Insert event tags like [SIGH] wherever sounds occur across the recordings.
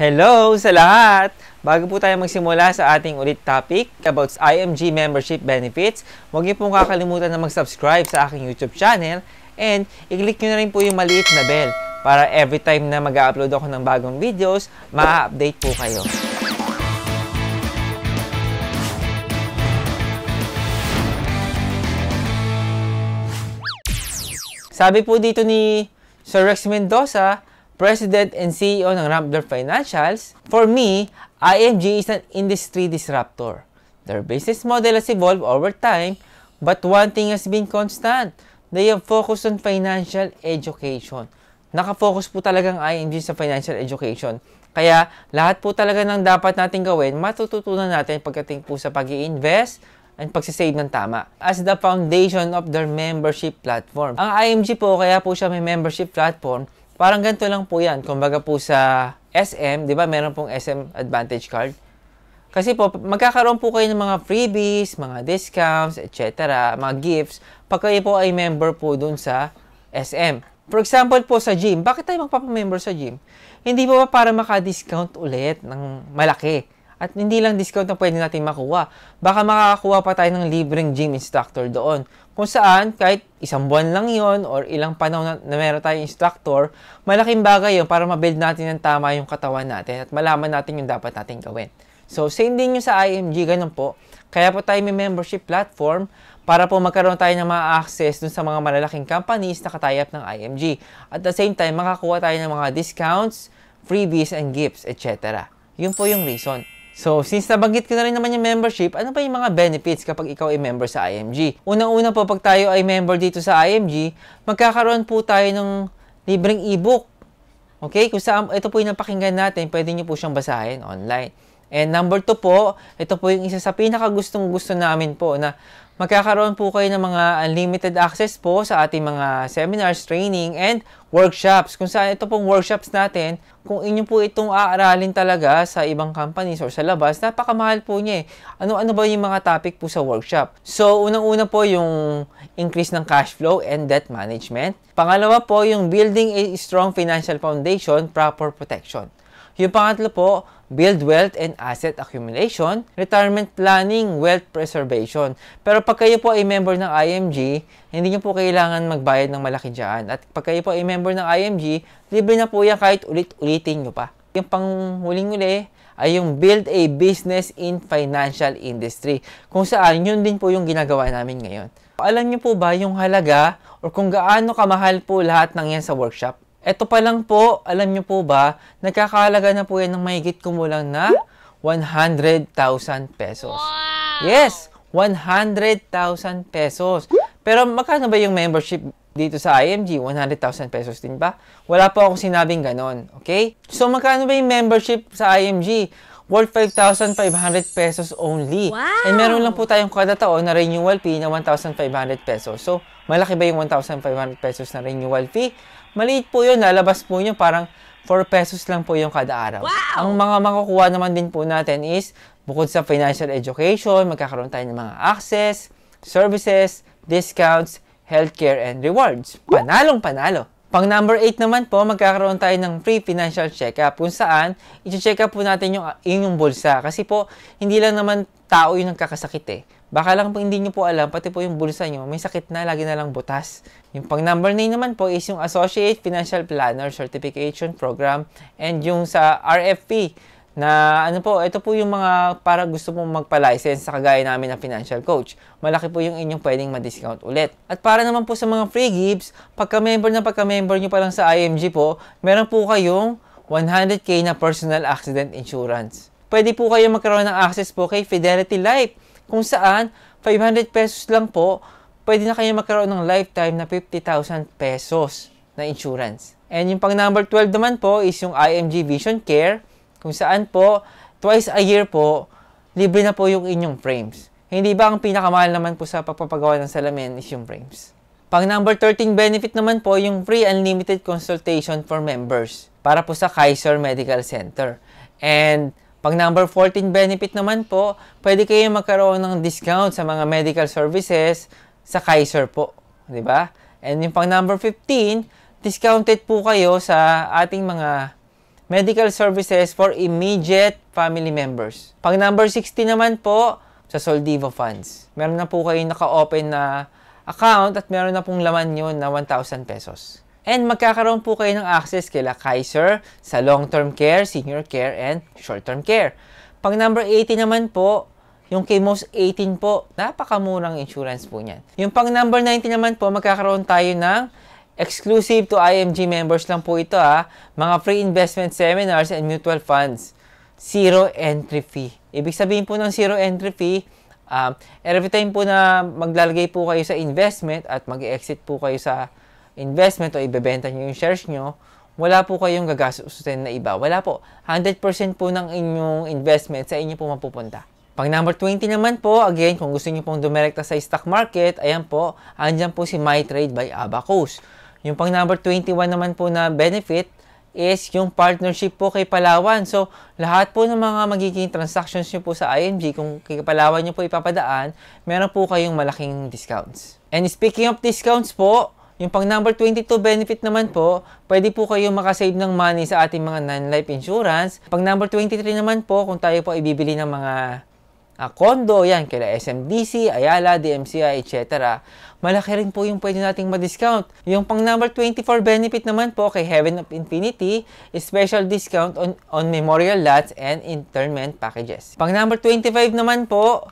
Hello sa lahat! Bago po tayo magsimula sa ating ulit topic about IMG membership benefits, huwag niyo pong kakalimutan na mag-subscribe sa aking YouTube channel and i-click niyo na rin po yung maliit na bell para every time na mag-upload ako ng bagong videos, ma-update po kayo. Sabi po dito ni Sir Rex Mendoza, President and CEO ng Rambler Financials, for me, IMG is an industry disruptor. Their business model has evolved over time, but one thing has been constant. They have focused on financial education. Nakafocus po talaga ang IMG sa financial education. Kaya lahat po talaga ng dapat natin gawin, matututunan natin pagdating po sa pag invest and pagsisave ng tama as the foundation of their membership platform. Ang IMG po, kaya po siya may membership platform Parang ganito lang po yan. Kumbaga po sa SM, di ba meron pong SM Advantage Card? Kasi po, magkakaroon po kayo ng mga freebies, mga discounts, etc., mga gifts, pag kayo po ay member po dun sa SM. For example po sa gym, bakit tayo magpapamember sa gym? Hindi po ba para maka-discount ulit ng malaki? At hindi lang discount na pwede natin makuha. Baka makakakuha pa tayo ng libreng gym instructor doon. Kung saan, kahit isang buwan lang yon or ilang panahon na, na meron tayong instructor, malaking bagay yon para mabuild natin ng tama yung katawan natin at malaman natin yung dapat natin gawin. So, same din yung sa IMG, ganun po. Kaya po tayo may membership platform para po magkaroon tayo ng mga access dun sa mga malalaking companies na katayap ng IMG. At the same time, makakuha tayo ng mga discounts, freebies, and gifts, etc. Yun po yung reason. So, since nabanggit ko na rin naman yung membership, ano ba yung mga benefits kapag ikaw ay member sa IMG? Unang-una po, pag tayo ay member dito sa IMG, magkakaroon po tayo ng libreng ebook. Okay? Kung saan, ito po yung napakinggan natin, pwede nyo po siyang basahin online. And number two po, ito po yung isa sa pinakagustong gusto namin po na magkakaroon po kayo ng mga unlimited access po sa ating mga seminars, training, and workshops. Kung saan ito pong workshops natin, kung inyo po itong aaralin talaga sa ibang companies or sa labas, napakamahal po niya eh. Ano-ano ba yung mga topic po sa workshop? So, unang-una po yung increase ng cash flow and debt management. Pangalawa po yung building a strong financial foundation, proper protection. Yung pangatlo po, build wealth and asset accumulation, retirement planning, wealth preservation. Pero pag kayo po ay member ng IMG, hindi nyo po kailangan magbayad ng malaki dyan. At pag kayo po ay member ng IMG, libre na po yan kahit ulit-ulitin nyo pa. Yung panghuling-uli ay yung build a business in financial industry, kung saan yun din po yung ginagawa namin ngayon. Alam nyo po ba yung halaga o kung gaano kamahal po lahat ng yan sa workshop? Ito pa lang po, alam nyo po ba, nagkakalaga na po yan ng mahigit kumulang na 100,000 pesos. Wow! Yes, 100,000 pesos. Pero magkano ba yung membership dito sa IMG? 100,000 pesos din ba? Wala po akong sinabing ganon, okay? So magkano ba yung membership sa IMG? worth 5,500 pesos only. Wow! And meron lang po tayong kada taon na renewal fee na 1,500 pesos. So, malaki ba yung 1,500 pesos na renewal fee? Maliit po yun, lalabas po yun parang 4 pesos lang po yung kada araw. Wow! Ang mga makukuha naman din po natin is, bukod sa financial education, magkakaroon tayo ng mga access, services, discounts, healthcare, and rewards. Panalong panalo! Pang number 8 naman po, magkakaroon tayo ng free financial check-up kung saan, i-check up po natin yung inyong bulsa. Kasi po, hindi lang naman tao yung ang kakasakit eh. Baka lang po hindi nyo po alam, pati po yung bulsa nyo, may sakit na, lagi na lang butas. Yung pang number 9 naman po is yung Associate Financial Planner Certification Program and yung sa RFP na ano po, ito po yung mga para gusto mong magpa-license sa kagaya namin na financial coach. Malaki po yung inyong pwedeng ma-discount ulit. At para naman po sa mga free gifts, pagka-member na pagka-member nyo pa lang sa IMG po, meron po kayong 100k na personal accident insurance pwede po kayo magkaroon ng access po kay Fidelity Life kung saan 500 pesos lang po, pwede na kayo magkaroon ng lifetime na 50,000 pesos na insurance. And yung pang number 12 naman po is yung IMG Vision Care kung saan po twice a year po libre na po yung inyong frames. Hindi ba ang pinakamahal naman po sa pagpapagawa ng salamin is yung frames? Pang number 13 benefit naman po yung free unlimited consultation for members para po sa Kaiser Medical Center. And pag number 14 benefit naman po, pwede kayong magkaroon ng discount sa mga medical services sa Kaiser po. ba? Diba? And yung pang number 15, discounted po kayo sa ating mga medical services for immediate family members. Pag number 16 naman po, sa Soldivo Funds. Meron na po kayong naka-open na account at meron na pong laman yun na 1,000 pesos. And magkakaroon po kayo ng access kila Kaiser sa long-term care, senior care, and short-term care. Pang number 80 naman po, yung kay Most 18 po, napakamurang insurance po niyan. Yung pang number 90 naman po, magkakaroon tayo ng exclusive to IMG members lang po ito ha, ah. mga free investment seminars and mutual funds. Zero entry fee. Ibig sabihin po ng zero entry fee, um, every time po na maglalagay po kayo sa investment at mag-exit po kayo sa investment o ibebenta nyo yung shares nyo, wala po kayong gagastusin na iba. Wala po. 100% po ng inyong investment sa inyo po mapupunta. Pag number 20 naman po, again, kung gusto nyo pong dumirekta sa stock market, ayan po, andyan po si MyTrade by Abacus. Yung pang number 21 naman po na benefit is yung partnership po kay Palawan. So, lahat po ng mga magiging transactions nyo po sa IMG, kung kay Palawan nyo po ipapadaan, meron po kayong malaking discounts. And speaking of discounts po, yung pang number 22 benefit naman po, pwede po kayo makasave ng money sa ating mga non-life insurance. Pang number 23 naman po, kung tayo po ibibili ng mga uh, condo, yan, kila SMDC, Ayala, DMCI, etc. Malaki rin po yung pwede nating ma-discount. Yung pang number 24 benefit naman po kay Heaven of Infinity, special discount on, on memorial lots and internment packages. Pang number 25 naman po,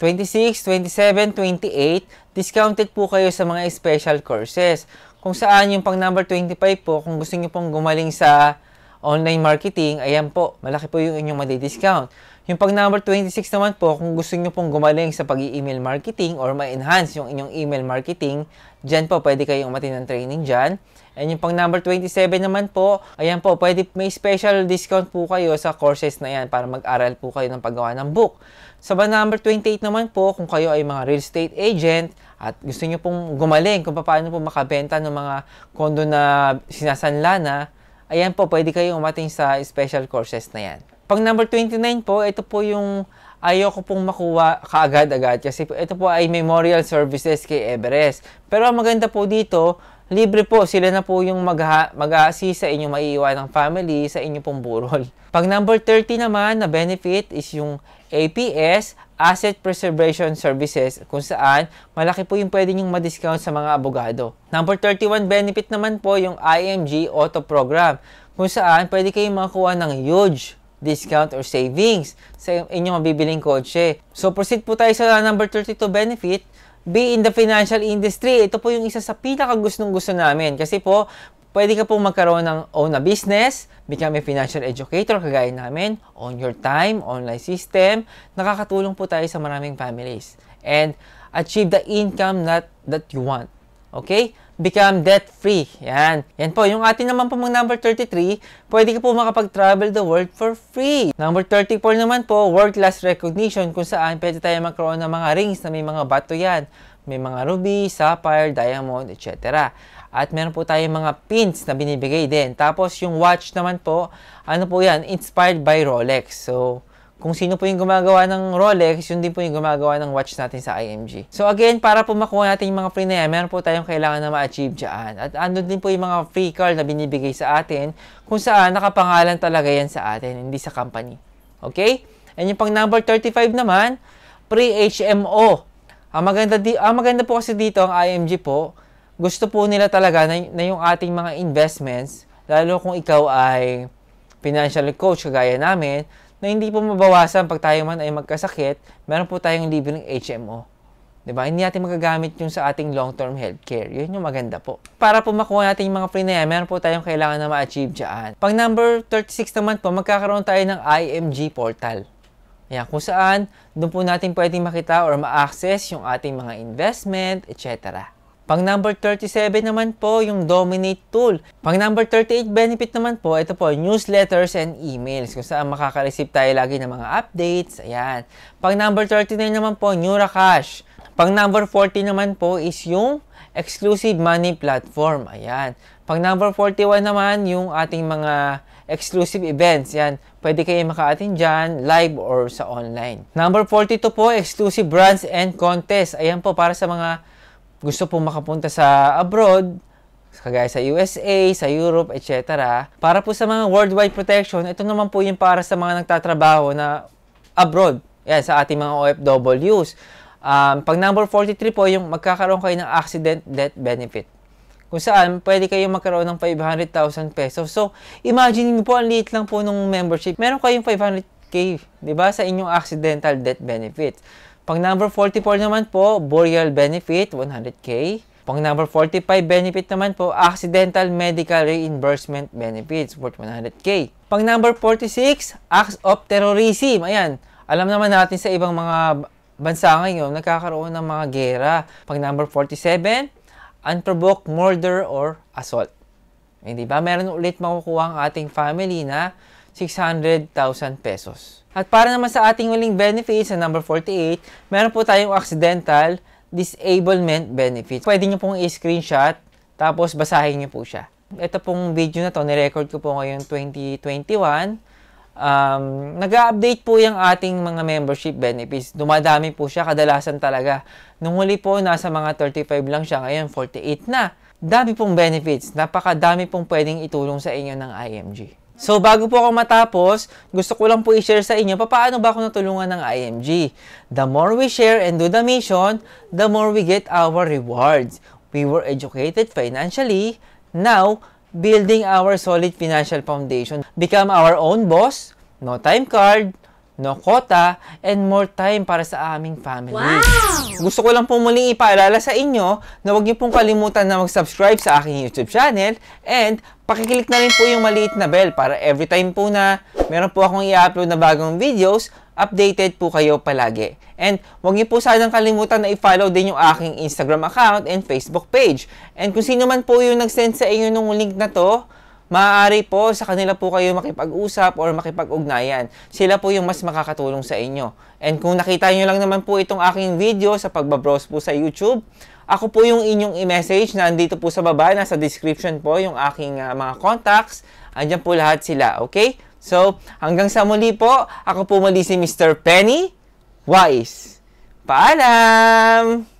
26, 27, 28, discounted po kayo sa mga special courses. Kung saan yung pang number 25 po, kung gusto niyo pong gumaling sa online marketing, ayan po, malaki po yung inyong madi-discount. Yung pag number 26 naman po, kung gusto nyo pong gumaling sa pag email marketing or ma-enhance yung inyong email marketing, dyan po pwede kayong umatin ng training dyan. And yung pang number 27 naman po, ayan po, pwede may special discount po kayo sa courses na yan para mag-aral po kayo ng paggawa ng book. Sa ba number 28 naman po, kung kayo ay mga real estate agent at gusto nyo pong gumaling kung paano po makabenta ng mga kondo na sinasanla na, Ayan po, pwede kayong umating sa special courses na yan. Pag number 29 po, ito po yung ayoko pong makuha kaagad-agad kasi ito po ay memorial services kay Everest. Pero ang maganda po dito, Libre po, sila na po yung mag-a-assist sa inyong maiiwan ng family sa inyong pong burol. [LAUGHS] Pag number 30 naman na benefit is yung APS, Asset Preservation Services, kung saan malaki po yung pwede nyong madiscount sa mga abogado. Number 31 benefit naman po yung IMG Auto Program, kung saan pwede kayong makakuha ng huge discount or savings sa inyong mabibiling kotse. So proceed po tayo sa number 32 benefit be in the financial industry. Ito po yung isa sa pinakagustong gusto namin. Kasi po, pwede ka pong magkaroon ng own a business, become a financial educator kagaya namin, on your time, online system. Nakakatulong po tayo sa maraming families. And achieve the income that, that you want. Okay? become debt-free. Yan. Yan po. Yung atin naman po mga number 33, pwede ka po makapag-travel the world for free. Number 34 naman po, world-class recognition kung saan pwede tayo magkaroon ng mga rings na may mga bato yan. May mga ruby, sapphire, diamond, etc. At meron po tayong mga pins na binibigay din. Tapos yung watch naman po, ano po yan? Inspired by Rolex. So, kung sino po yung gumagawa ng Rolex, yun din po yung gumagawa ng watch natin sa IMG. So again, para po makuha natin yung mga free na yan, meron po tayong kailangan na ma-achieve dyan. At ano din po yung mga free call na binibigay sa atin, kung saan nakapangalan talaga yan sa atin, hindi sa company. Okay? And yung pang number 35 naman, pre-HMO. Ang maganda, di, ang maganda po kasi dito, ang IMG po, gusto po nila talaga na, na yung ating mga investments, lalo kung ikaw ay financial coach kagaya namin, na hindi po mabawasan pag tayo man ay magkasakit, meron po tayong libreng HMO. 'Di ba? Hindi natin magagamit yung sa ating long-term healthcare. Yun yung maganda po. Para po makuha natin yung mga free na yan, meron po tayong kailangan na ma-achieve diyan. Pag number 36 naman po, magkakaroon tayo ng IMG portal. Ayan, kung saan, doon po natin pwedeng makita or ma-access yung ating mga investment, etc. Pang number 37 naman po, yung Dominate tool. Pang number 38 benefit naman po, ito po, newsletters and emails. Kung saan makaka-receive tayo lagi ng mga updates. Ayan. Pang number 39 naman po, Neuracash. Pang number 40 naman po is yung exclusive money platform. Ayan. Pang number 41 naman, yung ating mga exclusive events. Ayan. pwede kayo maka-attend dyan, live or sa online. Number 42 po, exclusive brands and contests. Ayan po, para sa mga gusto po makapunta sa abroad, kagaya sa USA, sa Europe, etc. Para po sa mga worldwide protection, ito naman po yung para sa mga nagtatrabaho na abroad, yan, sa ating mga OFWs. Um, pag number 43 po, yung magkakaroon kayo ng accident death benefit. Kung saan, pwede kayong magkaroon ng 500,000 pesos. So, imagine niyo po, ang liit lang po ng membership. Meron kayong 500k, di ba, sa inyong accidental death benefit. Pang number 44 naman po, burial benefit, 100K. Pang number 45 benefit naman po, accidental medical reimbursement benefits worth 100k. Pang number 46, acts of terrorism. Ayan, alam naman natin sa ibang mga bansa ngayon, nagkakaroon ng mga gera. Pang number 47, unprovoked murder or assault. Hindi eh, ba? Meron ulit makukuha ang ating family na 600,000 pesos. At para naman sa ating huling benefit sa number 48, meron po tayong accidental disablement benefit. Pwede nyo pong i-screenshot tapos basahin nyo po siya. Ito pong video na to, nirecord ko po ngayon 2021. Um, nag-update po yung ating mga membership benefits. Dumadami po siya, kadalasan talaga. Nung huli po, nasa mga 35 lang siya, ngayon 48 na. Dami pong benefits, napakadami pong pwedeng itulong sa inyo ng IMG. So, bago po ako matapos, gusto ko lang po i-share sa inyo paano ba ako natulungan ng IMG. The more we share and do the mission, the more we get our rewards. We were educated financially. Now, building our solid financial foundation. Become our own boss, no time card, no quota, and more time para sa aming family. Wow! Gusto ko lang po muling ipaalala sa inyo na huwag niyo pong kalimutan na mag-subscribe sa aking YouTube channel and pakiclick na rin po yung maliit na bell para every time po na meron po akong i-upload na bagong videos, updated po kayo palagi. And huwag niyo po sanang kalimutan na i-follow din yung aking Instagram account and Facebook page. And kung sino man po yung nag-send sa inyo ng link na to, maaari po sa kanila po kayo makipag-usap or makipag-ugnayan. Sila po yung mas makakatulong sa inyo. And kung nakita nyo lang naman po itong aking video sa pagbabrowse po sa YouTube, ako po yung inyong i-message na andito po sa baba, nasa description po yung aking uh, mga contacts. Andyan po lahat sila, okay? So, hanggang sa muli po, ako po muli si Mr. Penny Wise. Paalam!